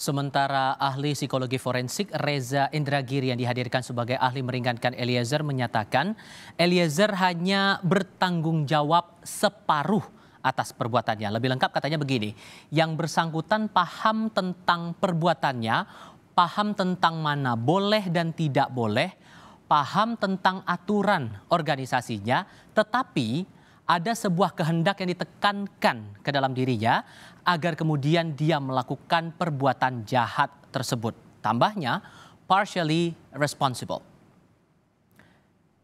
Sementara ahli psikologi forensik Reza Indragiri yang dihadirkan sebagai ahli meringankan Eliezer menyatakan Eliezer hanya bertanggung jawab separuh atas perbuatannya. Lebih lengkap katanya begini, yang bersangkutan paham tentang perbuatannya, paham tentang mana boleh dan tidak boleh, paham tentang aturan organisasinya, tetapi ada sebuah kehendak yang ditekankan ke dalam dirinya agar kemudian dia melakukan perbuatan jahat tersebut. Tambahnya, partially responsible.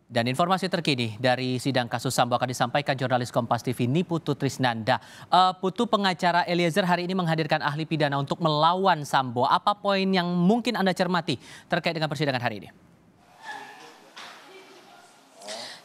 Dan informasi terkini dari sidang kasus Sambo akan disampaikan jurnalis Kompas TV ini Putu Trisnanda. Eh, putu pengacara Eliezer hari ini menghadirkan ahli pidana untuk melawan Sambo. Apa poin yang mungkin Anda cermati terkait dengan persidangan hari ini?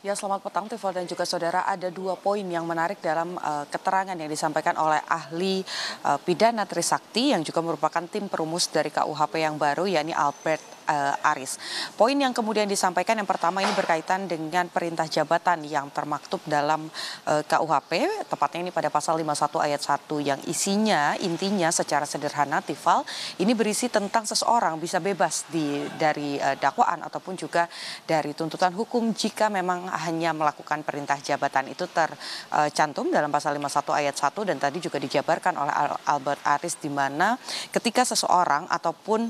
Ya selamat petang Tifal dan juga saudara ada dua poin yang menarik dalam uh, keterangan yang disampaikan oleh ahli uh, pidana Trisakti yang juga merupakan tim perumus dari KUHP yang baru yakni Albert uh, Aris. Poin yang kemudian disampaikan yang pertama ini berkaitan dengan perintah jabatan yang termaktub dalam uh, eh, KUHP, tepatnya ini pada pasal 51 ayat 1 yang isinya intinya secara sederhana Tifal ini berisi tentang seseorang bisa bebas di dari uh, dakwaan ataupun juga dari tuntutan hukum jika memang hanya melakukan perintah jabatan itu tercantum uh, dalam pasal 51 ayat 1 dan tadi juga dijabarkan oleh Albert Aris di mana ketika seseorang ataupun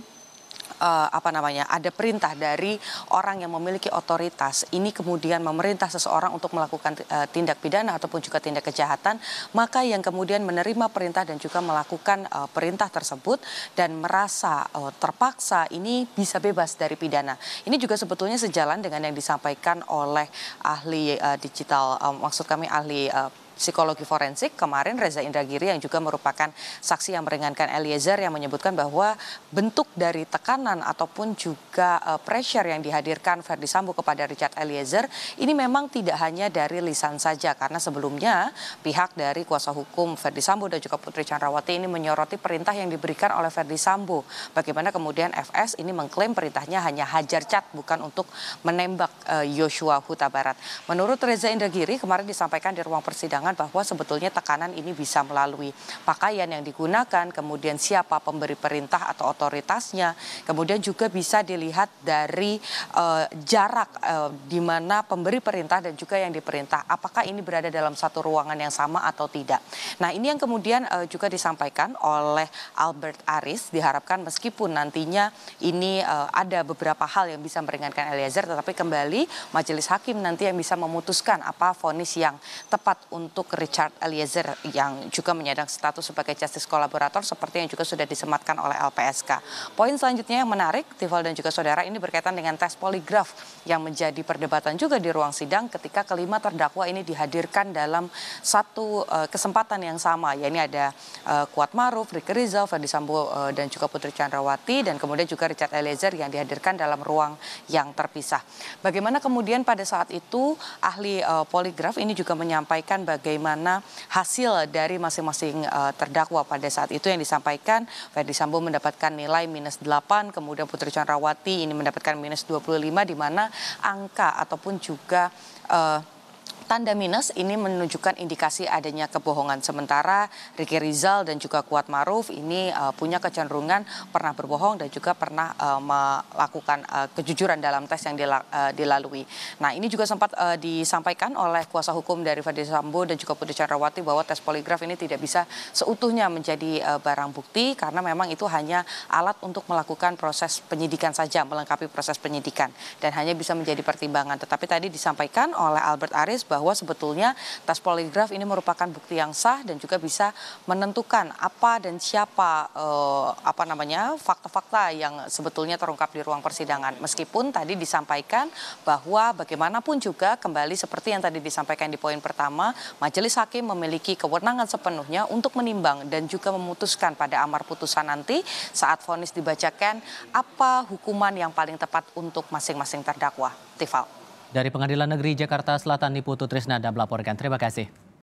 uh, apa namanya ada perintah dari orang yang memiliki otoritas ini kemudian memerintah seseorang untuk melakukan uh, tindak pidana ataupun juga tindak kejahatan maka yang kemudian menerima perintah dan juga melakukan uh, perintah tersebut dan merasa uh, terpaksa ini bisa bebas dari pidana ini juga sebetulnya sejalan dengan yang disampaikan oleh ahli uh, digital uh, maksud kami ahli uh, psikologi forensik kemarin Reza Indragiri yang juga merupakan saksi yang meringankan Eliezer yang menyebutkan bahwa bentuk dari tekanan tekanan ataupun juga uh, pressure yang dihadirkan Verdi Sambo kepada Richard Eliezer ini memang tidak hanya dari lisan saja karena sebelumnya pihak dari kuasa hukum Verdi Sambo dan juga Putri Chandrawati ini menyoroti perintah yang diberikan oleh Verdi Sambo. Bagaimana kemudian FS ini mengklaim perintahnya hanya hajar cat bukan untuk menembak uh, Huta Barat. Menurut Reza Indragiri kemarin disampaikan di ruang persidangan bahwa sebetulnya tekanan ini bisa melalui pakaian yang digunakan, kemudian siapa pemberi perintah atau otoritasnya, kemudian Kemudian juga bisa dilihat dari uh, jarak uh, di mana pemberi perintah dan juga yang diperintah apakah ini berada dalam satu ruangan yang sama atau tidak. Nah, ini yang kemudian uh, juga disampaikan oleh Albert Aris diharapkan meskipun nantinya ini uh, ada beberapa hal yang bisa meringankan Eliezer tetapi kembali majelis hakim nanti yang bisa memutuskan apa vonis yang tepat untuk Richard Eliezer yang juga menyadang status sebagai justice kolaborator seperti yang juga sudah disematkan oleh LPSK. Poin selanjutnya yang menarik, Tival dan juga saudara, ini berkaitan dengan tes poligraf yang menjadi perdebatan juga di ruang sidang ketika kelima terdakwa ini dihadirkan dalam satu uh, kesempatan yang sama. Ya ini ada uh, Kuat Maruf, Riki Rizal, Fadi Sambo uh, dan juga Putri Chandrawati dan kemudian juga Richard Eliezer yang dihadirkan dalam ruang yang terpisah. Bagaimana kemudian pada saat itu ahli uh, poligraf ini juga menyampaikan bagaimana hasil dari masing-masing uh, terdakwa pada saat itu yang disampaikan Ferdi Sambo mendapatkan nilai minus 8 kemudian Putri Chandrawati ini mendapatkan minus 25 di mana angka ataupun juga uh, tanda minus ini menunjukkan indikasi adanya kebohongan sementara Riki Rizal dan juga Kuat Maruf ini uh, punya kecenderungan pernah berbohong dan juga pernah uh, melakukan uh, kejujuran dalam tes yang dila, uh, dilalui. Nah ini juga sempat uh, disampaikan oleh kuasa hukum dari Fadil Sambo dan juga Putri Chandrawati bahwa tes poligraf ini tidak bisa seutuhnya menjadi uh, barang bukti karena memang itu hanya alat untuk melakukan proses penyidikan saja, melengkapi proses penyidikan dan hanya bisa menjadi pertimbangan. Tetapi tadi disampaikan oleh Albert Aris bahwa bahwa sebetulnya tes poligraf ini merupakan bukti yang sah dan juga bisa menentukan apa dan siapa eh, apa namanya fakta-fakta yang sebetulnya terungkap di ruang persidangan. Meskipun tadi disampaikan bahwa bagaimanapun juga kembali seperti yang tadi disampaikan di poin pertama, majelis hakim memiliki kewenangan sepenuhnya untuk menimbang dan juga memutuskan pada amar putusan nanti saat vonis dibacakan apa hukuman yang paling tepat untuk masing-masing terdakwa. Tifal. Dari Pengadilan Negeri Jakarta Selatan, Niputu Trisnanda melaporkan. Terima kasih.